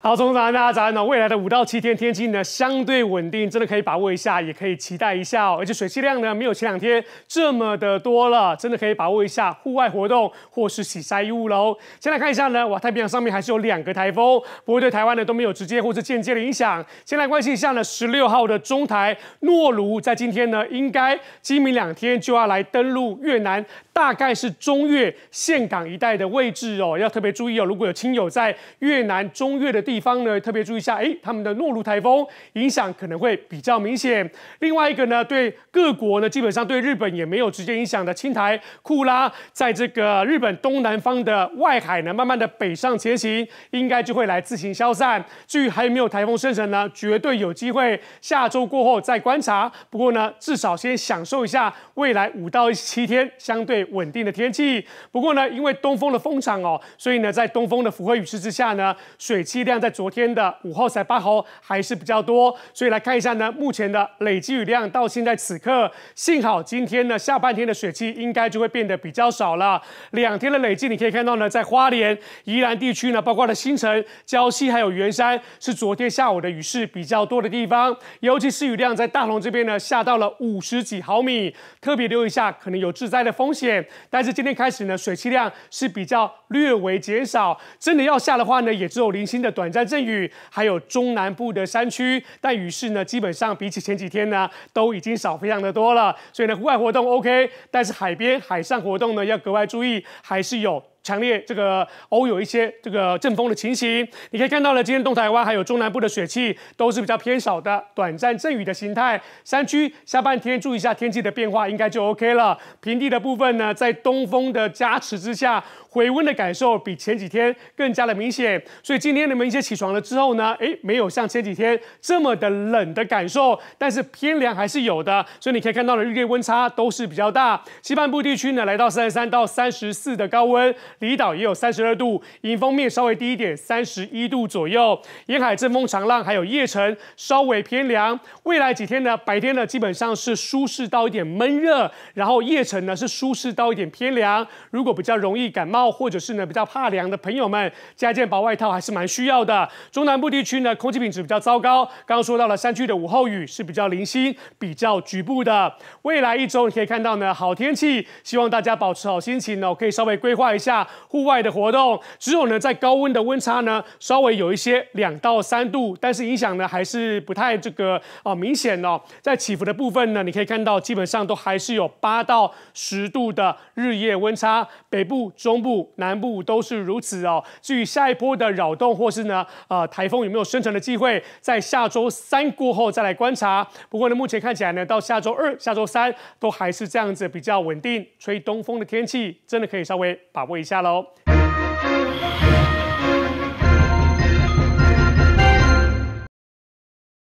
好，早上大家早上好。未来的五到七天天气呢相对稳定，真的可以把握一下，也可以期待一下哦。而且水汽量呢没有前两天这么的多了，真的可以把握一下户外活动或是洗晒衣物喽。先来看一下呢，哇，太平洋上面还是有两个台风，不过对台湾呢都没有直接或者间接的影响。先来关心一下呢，十六号的中台诺如在今天呢应该今明两天就要来登陆越南，大概是中越岘港一带的位置哦，要特别注意哦。如果有亲友在越南中越的。地方呢，特别注意一下，哎，他们的诺如台风影响可能会比较明显。另外一个呢，对各国呢，基本上对日本也没有直接影响的青台库拉，在这个日本东南方的外海呢，慢慢的北上前行，应该就会来自行消散。至于还有没有台风生成呢，绝对有机会，下周过后再观察。不过呢，至少先享受一下未来五到七天相对稳定的天气。不过呢，因为东风的风场哦，所以呢，在东风的辐合雨势之下呢，水汽量。在昨天的午后才八号还是比较多，所以来看一下呢，目前的累积雨量到现在此刻，幸好今天呢下半天的水汽应该就会变得比较少了。两天的累积你可以看到呢，在花莲、宜兰地区呢，包括了新城、礁溪还有元山，是昨天下午的雨势比较多的地方，尤其是雨量在大龙这边呢下到了五十几毫米，特别留意一下可能有致灾的风险。但是今天开始呢，水汽量是比较略微减少，真的要下的话呢，也只有零星的短。短暂阵雨，还有中南部的山区，但雨势呢，基本上比起前几天呢，都已经少非常的多了。所以呢，户外活动 OK，但是海边海上活动呢，要格外注意，还是有。强烈这个偶有一些这个阵风的情形，你可以看到了，今天东台湾还有中南部的雪气都是比较偏少的，短暂阵雨的形态。山区下半天注意一下天气的变化，应该就 OK 了。平地的部分呢，在东风的加持之下，回温的感受比前几天更加的明显。所以今天你们一些起床了之后呢，诶，没有像前几天这么的冷的感受，但是偏凉还是有的。所以你可以看到了，日夜温差都是比较大。西半部地区呢，来到三十三到三十四的高温。离岛也有三十二度，迎风面稍微低一点，三十一度左右。沿海阵风长浪，还有夜晨稍微偏凉。未来几天呢，白天呢基本上是舒适到一点闷热，然后夜晨呢是舒适到一点偏凉。如果比较容易感冒，或者是呢比较怕凉的朋友们，加件薄外套还是蛮需要的。中南部地区呢，空气品质比较糟糕。刚刚说到了山区的午后雨是比较零星，比较局部的。未来一周你可以看到呢好天气，希望大家保持好心情呢，可以稍微规划一下。户外的活动，只有呢在高温的温差呢，稍微有一些两到三度，但是影响呢还是不太这个啊明显哦。在起伏的部分呢，你可以看到基本上都还是有八到十度的日夜温差，北部、中部、南部都是如此哦。至于下一波的扰动或是呢呃台风有没有生成的机会，在下周三过后再来观察。不过呢，目前看起来呢，到下周二、下周三都还是这样子比较稳定，吹东风的天气，真的可以稍微把握一下。下喽。